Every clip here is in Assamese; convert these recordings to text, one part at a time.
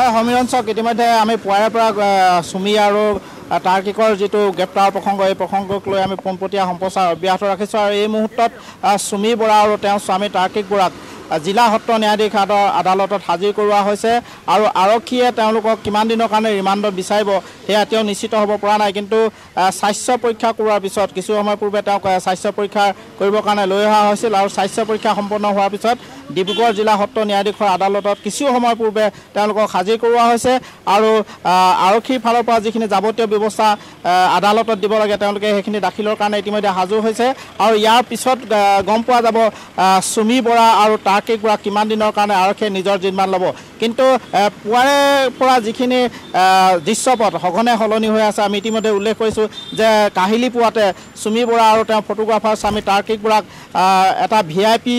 হয় সমীৰণ চক ইতিমধ্যে আমি পুৱাৰে পৰা চুমি আৰু তাৰ্কিকৰ যিটো গ্ৰেপ্তাৰৰ প্ৰসংগ এই প্ৰসংগক লৈ আমি পোনপটীয়া সম্প্ৰচাৰ অব্যাহত ৰাখিছোঁ আৰু এই মুহূৰ্তত চুমি বৰা আৰু তেওঁৰ স্বামী তাৰ্কিক বৰাক জিলা সত্ৰ ন্যায়াধীশ আদালতত হাজিৰ কৰোৱা হৈছে আৰু আৰক্ষীয়ে তেওঁলোকক কিমান দিনৰ কাৰণে ৰিমাণ্ডত বিচাৰিব সেয়া এতিয়াও নিশ্চিত হ'ব পৰা নাই কিন্তু স্বাস্থ্য পৰীক্ষা কৰোৱাৰ পিছত কিছু সময় পূৰ্বে তেওঁক স্বাস্থ্য পৰীক্ষা কৰিবৰ কাৰণে লৈ অহা হৈছিল আৰু স্বাস্থ্য পৰীক্ষা সম্পন্ন হোৱাৰ পিছত ডিব্ৰুগড় জিলা সত্ৰ ন্যায়াধীশৰ আদালতত কিছু সময় পূৰ্বে তেওঁলোকক হাজিৰ কৰোৱা হৈছে আৰু আৰক্ষীৰ ফালৰ পৰা যিখিনি যাৱতীয় ব্যৱস্থা আদালতত দিব লাগে তেওঁলোকে সেইখিনি দাখিলৰ কাৰণে ইতিমধ্যে সাজু হৈছে আৰু ইয়াৰ পিছত গম পোৱা যাব চুমি বৰা আৰু তাৰ আৰক্ষীগৰাক কিমান দিনৰ কাৰণে আৰক্ষীয়ে নিজৰ জিম্মাত ল'ব কিন্তু পুৱাৰে পৰা যিখিনি দৃশ্যপথ সঘনে সলনি হৈ আছে আমি ইতিমধ্যে উল্লেখ কৰিছোঁ যে কাহিলী পুৱাতে চুমি বৰা আৰু তেওঁৰ ফটোগ্ৰাফাৰ স্বামী তাৰ্কিকবৰাক এটা ভি আই পি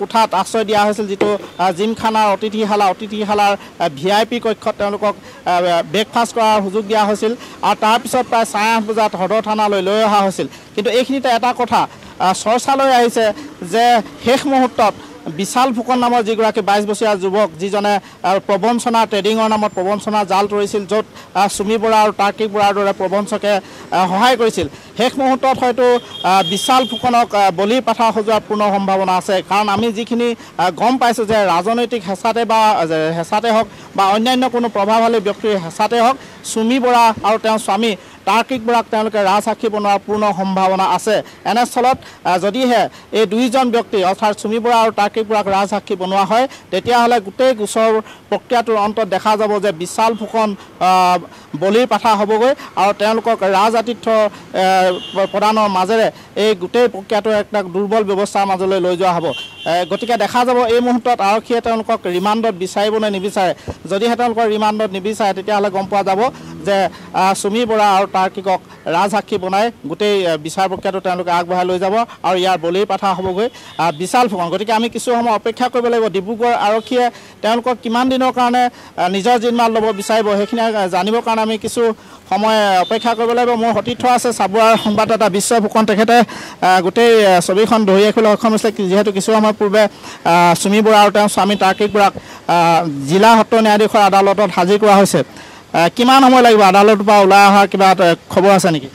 কোঠাত আশ্ৰয় দিয়া হৈছিল যিটো জিমখানাৰ অতিথিশালা অতিথিশালাৰ ভি আই পি কক্ষত তেওঁলোকক ব্ৰেকফাষ্ট কৰাৰ সুযোগ দিয়া হৈছিল আৰু তাৰপিছত প্ৰায় চাৰে আঠ বজাত সদৰ থানালৈ লৈ অহা হৈছিল কিন্তু এইখিনিতে এটা কথা চৰ্চালৈ আহিছে যে শেষ মুহূৰ্তত বিশাল ফুকন নামৰ যিগৰাকী বাইছ বছৰীয়া যুৱক যিজনে প্ৰবঞ্চনা ট্ৰেডিঙৰ নামত প্ৰবঞ্চনা জাল তৰিছিল য'ত চুমি বৰা আৰু তাৰ্কিক বৰাৰ দৰে প্ৰবঞ্চকে সহায় কৰিছিল শেষ মুহূৰ্তত হয়তো বিশাল ফুকনক বলি পাথা সজোৱাৰ পূৰ্ণ সম্ভাৱনা আছে কাৰণ আমি যিখিনি গম পাইছোঁ যে ৰাজনৈতিক হেঁচাতে বা হেঁচাতে হওক বা অন্যান্য কোনো প্ৰভাৱশালী ব্যক্তিৰ হেঁচাতে হওক চুমি বৰা আৰু তেওঁৰ স্বামী তাৰ্কিক বৰাক তেওঁলোকে ৰাজ সাক্ষী বনোৱাৰ পূৰ্ণ সম্ভাৱনা আছে এনেস্থলত যদিহে এই দুয়োজন ব্যক্তি অৰ্থাৎ চুমি বৰা আৰু তাৰ্কিক বৰাক ৰাজ সাক্ষী বনোৱা হয় তেতিয়াহ'লে গোটেই গোচৰ প্ৰক্ৰিয়াটোৰ অন্তত দেখা যাব যে বিশাল ফুকন বলিৰ পাথা হ'বগৈ আৰু তেওঁলোকক ৰাজ আতিথ্যৰ প্ৰদানৰ মাজেৰে এই গোটেই প্ৰক্ৰিয়াটো এটা দুৰ্বল ব্যৱস্থাৰ মাজলৈ লৈ যোৱা হ'ব গতিকে দেখা যাব এই মুহূৰ্তত আৰক্ষীয়ে তেওঁলোকক ৰিমাণ্ডত বিচাৰিব নে নিবিচাৰে যদিহে তেওঁলোকৰ ৰিমাণ্ডত নিবিচাৰে তেতিয়াহ'লে গম পোৱা যাব যে চুমি বৰা আৰু তাৰ্কিকক ৰাজসাক্ষী বনাই গোটেই বিচাৰ প্ৰক্ৰিয়াটো তেওঁলোকে আগবঢ়াই লৈ যাব আৰু ইয়াৰ বলিৰ পাঠা হ'বগৈ বিশাল ফুকন গতিকে আমি কিছু সময় অপেক্ষা কৰিব লাগিব ডিব্ৰুগড় আৰক্ষীয়ে তেওঁলোকক কিমান দিনৰ কাৰণে নিজৰ জিম্মাত ল'ব বিচাৰিব সেইখিনি জানিবৰ কাৰণে আমি কিছু সময় অপেক্ষা কৰিব লাগিব মোৰ সতীৰ্থ আছে চাবুৱা আমাৰ সংবাদদাতা বিশ্বফুকন তেখেতে গোটেই ছবিখন ধৰি ৰাখিবলৈ সক্ষম হৈছিলে যিহেতু কিছু সময় পূৰ্বে চুমি বৰা আৰু তেওঁৰ স্বামী তাৰ্কিক বৰাক জিলা সত্ৰ ন্যায়াধীশৰ আদালতত হাজিৰ কৰা হৈছে কিমান সময় লাগিব আদালতৰ পৰা ওলাই অহাৰ কিবা খবৰ আছে নেকি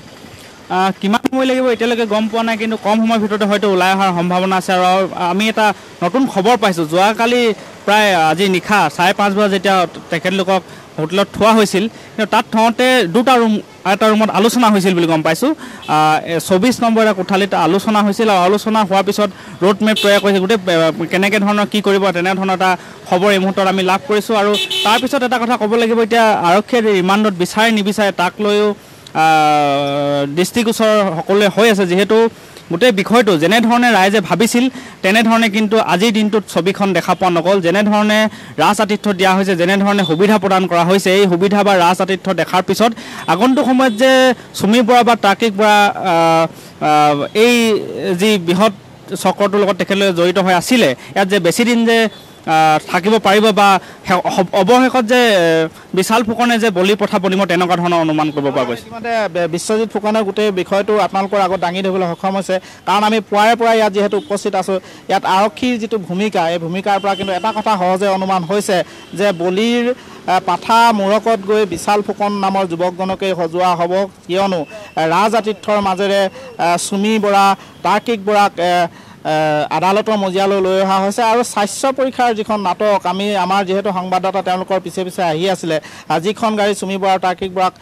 কিমান সময় লাগিব এতিয়ালৈকে গম পোৱা নাই কিন্তু কম সময়ৰ ভিতৰতে হয়তো ওলাই অহাৰ সম্ভাৱনা আছে আৰু আমি এটা নতুন খবৰ পাইছোঁ যোৱাকালি প্ৰায় আজি নিশা চাৰে পাঁচ বজাত যেতিয়া তেখেতলোকক হোটেলত থোৱা হৈছিল কিন্তু তাত থওঁতে দুটা ৰুম এটা ৰুমত আলোচনা হৈছিল বুলি গম পাইছোঁ চৌবিছ নম্বৰ কোঠালিত আলোচনা হৈছিল আৰু আলোচনা হোৱাৰ পিছত ৰোড মেপ তৈয়াৰ কৰিছিল গোটেই কেনেকৈ ধৰণৰ কি কৰিব তেনেধৰণৰ এটা খবৰ এই মুহূৰ্তত আমি লাভ কৰিছোঁ আৰু তাৰপিছত এটা কথা ক'ব লাগিব এতিয়া আৰক্ষীয়ে ৰিমাণ্ডত বিচাৰে নিবিচাৰে তাক লৈও দৃষ্টিগোচৰ সকলোৱে হৈ আছে যিহেতু গোটেই বিষয়টো যেনেধৰণে ৰাইজে ভাবিছিল তেনেধৰণে কিন্তু আজিৰ দিনটোত ছবিখন দেখা পোৱা নগ'ল যেনেধৰণে ৰাজ আতিথ্য দিয়া হৈছে যেনেধৰণে সুবিধা প্ৰদান কৰা হৈছে এই সুবিধা বা ৰাজ আতিথ্য দেখাৰ পিছত আগন্তুক সময়ত যে চুমি বৰা বা তাৰ্কিক বৰা এই যি বৃহৎ চক্ৰটোৰ লগত তেখেতলৈ জড়িত হৈ আছিলে ইয়াত যে বেছিদিন যে থাকিব পাৰিব বা অৱশেষত যে বিশাল ফুকনে যে বলি প্ৰথা বলিব তেনেকুৱা ধৰণৰ অনুমান কৰিব পৰা গৈছে মানে বিশ্বজিৎ ফুকনে গোটেই বিষয়টো আপোনালোকৰ আগত দাঙি ধৰিবলৈ সক্ষম হৈছে কাৰণ আমি পুৱাৰে পৰা ইয়াত যিহেতু উপস্থিত আছোঁ ইয়াত আৰক্ষীৰ যিটো ভূমিকা এই ভূমিকাৰ পৰা কিন্তু এটা কথা সহজে অনুমান হৈছে যে বলিৰ পাঠা মূৰকত গৈ বিশাল ফুকন নামৰ যুৱকজনকেই সজোৱা হ'ব কিয়নো ৰাজ আতিথ্যৰ মাজেৰে চুমি বৰা তাৰ্কিক বৰাক আদালতৰ মজিয়ালৈ লৈ অহা হৈছে আৰু স্বাস্থ্য পৰীক্ষাৰ যিখন নাটক আমি আমাৰ যিহেতু সংবাদদাতা তেওঁলোকৰ পিছে পিছে আহি আছিলে যিখন গাড়ী চুমি বৰা তাৰ্কিক বৰাক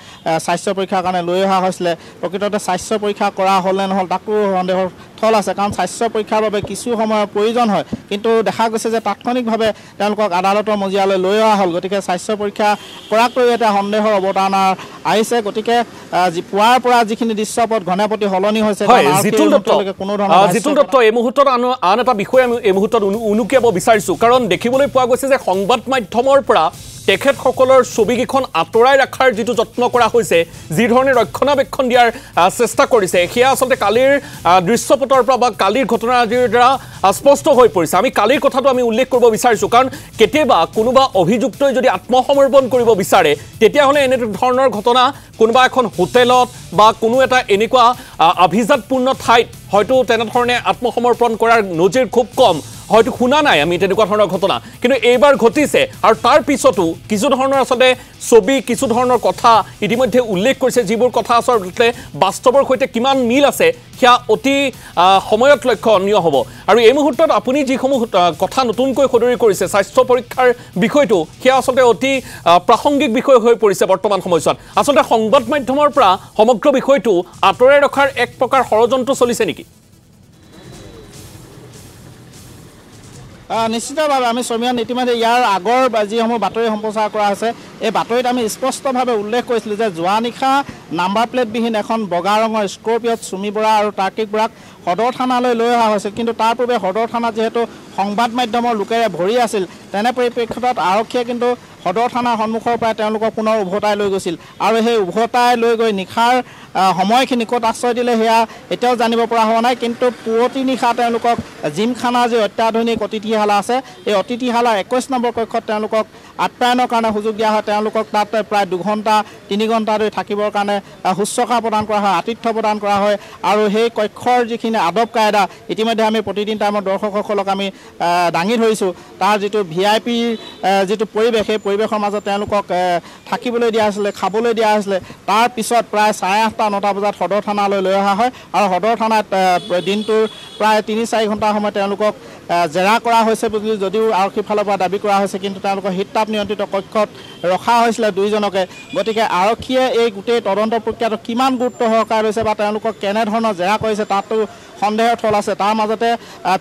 স্বাস্থ্য পৰীক্ষাৰ কাৰণে লৈ অহা হৈছিলে প্ৰকৃততে স্বাস্থ্য পৰীক্ষা কৰা হ'ল নে নহ'ল তাকো সন্দেহৰ থল আছে কাৰণ স্বাস্থ্য পৰীক্ষাৰ বাবে কিছু সময়ৰ প্ৰয়োজন হয় কিন্তু দেখা গৈছে যে তাৎক্ষণিকভাৱে তেওঁলোকক আদালতৰ মজিয়ালৈ লৈ অহা হ'ল গতিকে স্বাস্থ্য পৰীক্ষা কৰাকৈ এটা সন্দেহৰ অৱতাৰণা আহিছে গতিকে পুৱাৰ পৰা যিখিনি দৃশ্যপথ ঘনে প্ৰতি সলনি হৈছে জিতুল দত্ত এই মুহূৰ্তত আন এটা বিষয়ে আমি এই মুহূৰ্তত উনুকিয়াব বিচাৰিছোঁ কাৰণ দেখিবলৈ পোৱা গৈছে যে সংবাদ মাধ্যমৰ পৰা তেখেতসকলৰ ছবিকেইখন আঁতৰাই ৰখাৰ যিটো যত্ন কৰা হৈছে যিধৰণে ৰক্ষণাবেক্ষণ দিয়াৰ চেষ্টা কৰিছে সেয়া আচলতে কালিৰ দৃশ্যপটৰ পৰা বা কালিৰ ঘটনা আদিৰ দ্বাৰা স্পষ্ট হৈ পৰিছে আমি কালিৰ কথাটো আমি উল্লেখ কৰিব বিচাৰিছোঁ কাৰণ কেতিয়াবা কোনোবা অভিযুক্তই যদি আত্মসমৰ্পণ কৰিব বিচাৰে তেতিয়াহ'লে এনেধৰণৰ ঘটনা কোনোবা এখন হোটেলত বা কোনো এটা এনেকুৱা আভিজাতপূৰ্ণ ঠাইত হয়তো তেনেধৰণে আত্মসমৰ্পণ কৰাৰ নজিৰ খুব কম হয়তো শুনা নাই আমি তেনেকুৱা ধৰণৰ ঘটনা কিন্তু এইবাৰ ঘটিছে আৰু তাৰ পিছতো কিছু ধৰণৰ আচলতে ছবি কিছু ধৰণৰ কথা ইতিমধ্যে উল্লেখ কৰিছে যিবোৰ কথা আচলতে বাস্তৱৰ সৈতে কিমান মিল আছে সেয়া অতি সময়ত লক্ষণীয় হ'ব আৰু এই মুহূৰ্তত আপুনি যিসমূহ কথা নতুনকৈ সদৰি কৰিছে স্বাস্থ্য পৰীক্ষাৰ বিষয়টো সেয়া আচলতে অতি প্ৰাসংগিক বিষয় হৈ পৰিছে বৰ্তমান সময়ছোৱাত আচলতে সংবাদ মাধ্যমৰ পৰা সমগ্ৰ বিষয়টো আঁতৰাই ৰখাৰ এক প্ৰকাৰ ষড়যন্ত্ৰ চলিছে নেকি নিশ্চিতভাৱে আমি সমীয়ান ইতিমধ্যে ইয়াৰ আগৰ যিসমূহ বাতৰি সম্প্ৰচাৰ কৰা আছে এই বাতৰিত আমি স্পষ্টভাৱে উল্লেখ কৰিছিলোঁ যে যোৱা নিশা নাম্বাৰ প্লেটবিহীন এখন বগা ৰঙৰ স্কৰ্পিঅ'ত চুমি বৰা আৰু তাৰ্কিক বৰাক সদৰ থানালৈ লৈ অহা হৈছিল কিন্তু তাৰ পূৰ্বে সদৰ থানা যিহেতু সংবাদ মাধ্যমৰ লোকেৰে ভৰি আছিল তেনে পৰিপ্ৰেক্ষিতত আৰক্ষীয়ে কিন্তু সদৰ থানাৰ সন্মুখৰ পৰাই তেওঁলোকক পুনৰ উভতাই লৈ গৈছিল আৰু সেই উভতাই লৈ গৈ নিশাৰ সময়খিনি ক'ত আশ্ৰয় দিলে সেয়া এতিয়াও জানিব পৰা হোৱা নাই কিন্তু পুৰতি নিশা তেওঁলোকক জিমখানা যি অত্যাধুনিক অতিথিশালা আছে এই অতিথিশালাৰ একৈছ নম্বৰ কক্ষত তেওঁলোকক আপ্যায়নৰ কাৰণে সুযোগ দিয়া হয় তেওঁলোকক তাত প্ৰায় দুঘণ্টা তিনি ঘণ্টা ধৰি থাকিবৰ কাৰণে শুশ্ৰূষা প্ৰদান কৰা হয় আতিথ্য প্ৰদান কৰা হয় আৰু সেই কক্ষৰ যিখিনি আদব কায়দা ইতিমধ্যে আমি প্ৰতিদিন টাইমত দৰ্শকসকলক আমি দাঙি ধৰিছোঁ তাৰ যিটো ভি আই পিৰ যিটো পৰিৱেশ সেই পৰিৱেশৰ মাজত তেওঁলোকক থাকিবলৈ দিয়া হৈছিলে খাবলৈ দিয়া হৈছিলে তাৰপিছত প্ৰায় চাৰে আঠটা নটা বজাত সদৰ থানালৈ লৈ অহা হয় আৰু সদৰ থানাত দিনটোৰ প্ৰায় তিনি চাৰি ঘণ্টাৰ সময় তেওঁলোকক জেৰা কৰা হৈছে বুলি যদিও আৰক্ষী ফালৰ পৰা দাবী কৰা হৈছে কিন্তু তেওঁলোকৰ হিততাপ নিয়ন্ত্ৰিত কক্ষত ৰখা হৈছিলে দুয়োজনকে গতিকে আৰক্ষীয়ে এই গোটেই তদন্ত প্ৰক্ৰিয়াটো কিমান গুৰুত্ব সহকাৰে লৈছে বা তেওঁলোকক কেনেধৰণৰ জেৰা কৰিছে তাতো সন্দেহৰ থল আছে তাৰ মাজতে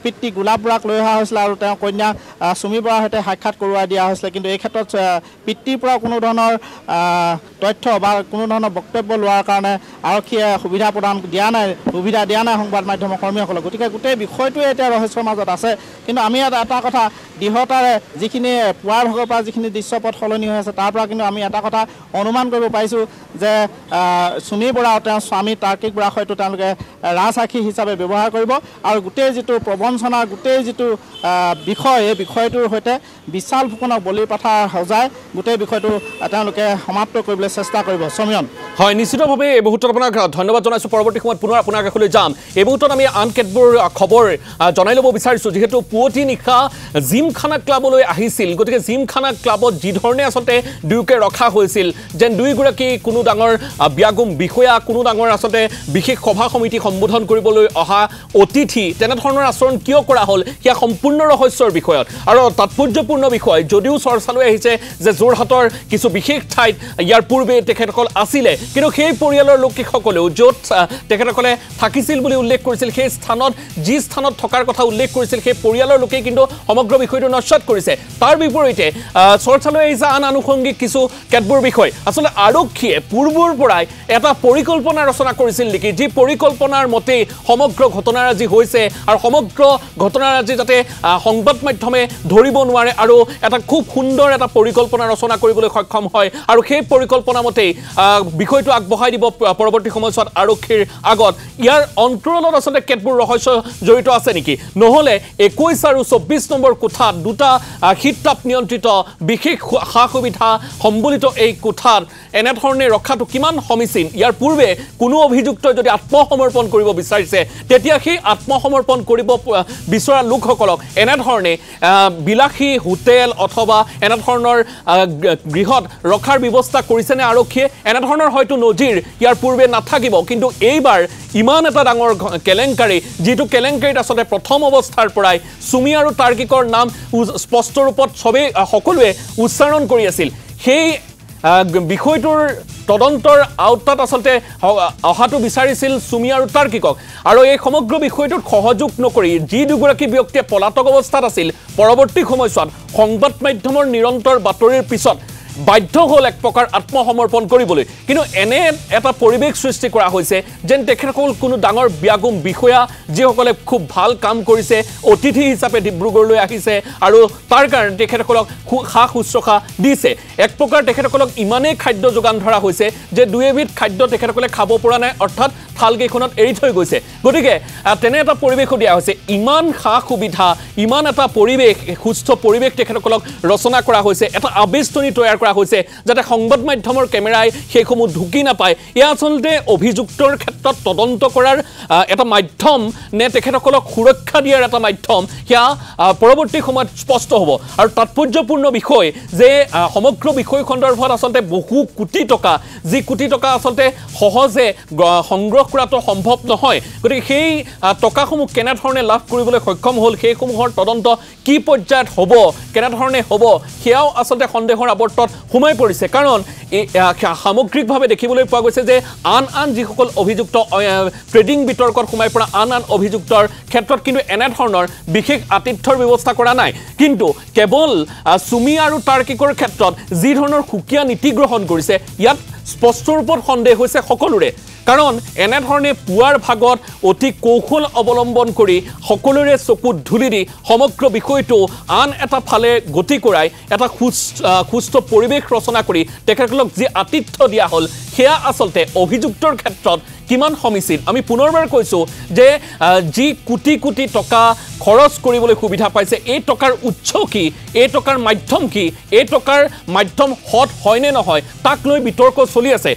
পিতৃ গোলাপ বৰাক লৈ অহা হৈছিলে আৰু তেওঁ কন্যা চুমি বৰাৰ সৈতে সাক্ষাৎ কৰোৱাই দিয়া হৈছিলে কিন্তু এই ক্ষেত্ৰত পিতৃৰ পৰা কোনো ধৰণৰ তথ্য বা কোনো ধৰণৰ বক্তব্য লোৱাৰ কাৰণে আৰক্ষীয়ে সুবিধা প্ৰদান দিয়া নাই সুবিধা দিয়া নাই সংবাদ মাধ্যমৰ কৰ্মীসকলক গতিকে গোটেই বিষয়টোৱে এতিয়া ৰহস্যৰ মাজত আছে কিন্তু আমি এটা কথা দৃঢ়তাৰে যিখিনি পুৱাৰ ভাগৰ পৰা যিখিনি দৃশ্যপথ সলনি হৈ আছে তাৰ পৰা কিন্তু আমি এটা কথা অনুমান কৰিব পাৰিছোঁ যে চুমি বৰা তেওঁ স্বামী তাৰ্কিক বৰা হয়তো তেওঁলোকে ৰাজসাক্ষী হিচাপে ব্যৱহাৰ কৰিব আৰু গোটেই যিটো প্ৰবঞ্চনা গোটেই যিটো বিষয় এই বিষয়টোৰ সৈতে বিশাল ফুকনক বলি প্ৰথা সজাই গোটেই বিষয়টো তেওঁলোকে সমাপ্ত কৰিবলৈ চেষ্টা কৰিব সমীৰণ হয় নিশ্চিতভাৱে এই মুহূৰ্তত আপোনাক ধন্যবাদ জনাইছোঁ পৰৱৰ্তী সময়ত পুনৰ আপোনাৰ কাষলৈ যাম এই মুহূৰ্তত আমি আন কেতবোৰ খবৰ জনাই ল'ব বিচাৰিছোঁ যিহেতু পুৱতি নিশা জিম জিমখানা ক্লাবলৈ আহিছিল গতিকে জিমখানা ক্লাবত যিধৰণে আচলতে দুয়োকে ৰখা হৈছিল যেন দুয়োগৰাকী কোনো ডাঙৰ ব্যাগুম বিষয়া কোনো ডাঙৰ আচলতে বিশেষ সভা সমিতি সম্বোধন কৰিবলৈ অহা অতিথি তেনেধৰণৰ আচৰণ কিয় কৰা হ'ল সেয়া সম্পূৰ্ণ ৰহস্যৰ বিষয়ত আৰু তাৎপৰ্যপূৰ্ণ বিষয় যদিও চৰ্চালৈ আহিছে যে যোৰহাটৰ কিছু বিশেষ ঠাইত ইয়াৰ পূৰ্বে তেখেতসকল আছিলে কিন্তু সেই পৰিয়ালৰ লোকসকলেও য'ত তেখেতসকলে থাকিছিল বুলি উল্লেখ কৰিছিল সেই স্থানত যি স্থানত থকাৰ কথা উল্লেখ কৰিছিল সেই পৰিয়ালৰ লোকেই কিন্তু সমগ্ৰ বিষয়ে বিষয়টো নস্বাত কৰিছে তাৰ বিপৰীতে চৰ্চালৈ আহিছে আন আনুষংগিক কিছু কেতবোৰ বিষয় আচলতে আৰক্ষীয়ে পূৰ্বৰ পৰাই এটা পৰিকল্পনা ৰচনা কৰিছিল নেকি যি পৰিকল্পনাৰ মতেই সমগ্ৰ ঘটনাৰাজি হৈছে আৰু সমগ্ৰ ঘটনাৰাজি যাতে সংবাদ মাধ্যমে ধৰিব নোৱাৰে আৰু এটা খুব সুন্দৰ এটা পৰিকল্পনা ৰচনা কৰিবলৈ সক্ষম হয় আৰু সেই পৰিকল্পনা মতেই বিষয়টো আগবঢ়াই দিব পৰৱৰ্তী সময়ছোৱাত আৰক্ষীৰ আগত ইয়াৰ অন্তৰালত আচলতে কেতবোৰ ৰহস্য জড়িত আছে নেকি নহ'লে একৈছ আৰু চৌব্বিছ নম্বৰ কোঠা কোঠা দুটা তাপ নিয়ন্ত্ৰিত বিশেষ সা সুবিধা সম্বলিত এই কোঠাত এনেধৰণে ৰখাটো কিমান সমীচীন ইয়াৰ পূৰ্বে কোনো অভিযুক্তই যদি আত্মসমৰ্পণ কৰিব বিচাৰিছে তেতিয়া সেই আত্মসমৰ্পণ কৰিব বিচৰা লোকসকলক এনেধৰণে বিলাসী হোটেল অথবা এনেধৰণৰ গৃহত ৰখাৰ ব্যৱস্থা কৰিছেনে আৰক্ষীয়ে এনেধৰণৰ হয়তো নজিৰ ইয়াৰ পূৰ্বে নাথাকিব কিন্তু এইবাৰ ইমান এটা ডাঙৰ কেলেংকাৰী যিটো কেলেংকাৰীত আচলতে প্ৰথম অৱস্থাৰ পৰাই চুমি আৰু তাৰ্কিকৰ নাম স্পষ্ট ৰূপত সবেই সকলোৱে উচ্চাৰণ কৰি আছিল সেই বিষয়টোৰ তদন্তৰ আওতাত আচলতে অহাটো বিচাৰিছিল চুমি আৰু তাৰ্কিকক আৰু এই সমগ্ৰ বিষয়টোত সহযোগ নকৰি যি দুগৰাকী ব্যক্তিয়ে পলাতক অৱস্থাত আছিল পৰৱৰ্তী সময়ছোৱাত সংবাদ মাধ্যমৰ নিৰন্তৰ বাতৰিৰ পিছত বাধ্য হ'ল এক প্ৰকাৰ আত্মসমৰ্পণ কৰিবলৈ কিন্তু এনে এটা পৰিৱেশ সৃষ্টি কৰা হৈছে যেন তেখেতসকল কোনো ডাঙৰ ব্যাগুম বিষয়া যিসকলে খুব ভাল কাম কৰিছে অতিথি হিচাপে ডিব্ৰুগড়লৈ আহিছে আৰু তাৰ কাৰণে তেখেতসকলক সা শুশ্ৰূষা দিছে এক প্ৰকাৰ তেখেতসকলক ইমানেই খাদ্য যোগান ধৰা হৈছে যে দুই এবিধ খাদ্য তেখেতসকলে খাব পৰা নাই অৰ্থাৎ স্থালকেইখনত এৰি থৈ গৈছে গতিকে তেনে এটা পৰিৱেশো দিয়া হৈছে ইমান সা সুবিধা ইমান এটা পৰিৱেশ সুস্থ পৰিৱেশ তেখেতসকলক ৰচনা কৰা হৈছে এটা আৱেষ্টনী তৈয়াৰ কৰা হৈছে যাতে সংবাদ মাধ্যমৰ কেমেৰাই সেইসমূহ ঢুকি নাপায় এয়া আচলতে অভিযুক্তৰ ক্ষেত্ৰত তদন্ত কৰাৰ এটা মাধ্যম নে তেখেতসকলক সুৰক্ষা দিয়াৰ এটা মাধ্যম সেয়া পৰৱৰ্তী সময়ত স্পষ্ট হ'ব আৰু তাৎপৰ্যপূৰ্ণ বিষয় যে সমগ্ৰ বিষয় সন্দৰ্ভত আচলতে বহু কোটি টকা যি কোটি টকা আচলতে সহজে সংগ্ৰহ সংগ্ৰহ কৰাটো সম্ভৱ নহয় গতিকে সেই টকাসমূহ কেনেধৰণে লাভ কৰিবলৈ সক্ষম হ'ল সেইসমূহৰ তদন্ত কি পৰ্যায়ত হ'ব কেনেধৰণে হ'ব সেয়াও আচলতে সন্দেহৰ আৱৰ্তত সোমাই পৰিছে কাৰণ সামগ্ৰিকভাৱে দেখিবলৈ পোৱা গৈছে যে আন আন যিসকল অভিযুক্ত ট্ৰেডিং বিতৰ্কত সোমাই পৰা আন আন অভিযুক্তৰ ক্ষেত্ৰত কিন্তু এনেধৰণৰ বিশেষ আতিথ্যৰ ব্যৱস্থা কৰা নাই কিন্তু কেৱল চুমি আৰু তাৰ্কিকৰ ক্ষেত্ৰত যিধৰণৰ সুকীয়া নীতি গ্ৰহণ কৰিছে ইয়াত স্পষ্ট ৰূপত সন্দেহ হৈছে সকলোৰে কাৰণ এনেধৰণে পুৱাৰ ভাগত অতি কৌশল অৱলম্বন কৰি সকলোৰে চকুত ধূলি দি সমগ্ৰ বিষয়টো আন এটা ফালে গতি কৰাই এটা সুস্থ পৰিৱেশ ৰচনা কৰি তেখেতসকলক যি আতিথ্য দিয়া হ'ল সেয়া আচলতে অভিযুক্তৰ ক্ষেত্ৰত কিমান সমীচীন আমি পুনৰবাৰ কৈছোঁ যে যি কোটি কোটি টকা খৰচ কৰিবলৈ সুবিধা পাইছে এই টকাৰ উৎস কি এই টকাৰ মাধ্যম কি এই টকাৰ মাধ্যম সৎ হয়নে নহয় তাক লৈ বিতৰ্ক চলি আছে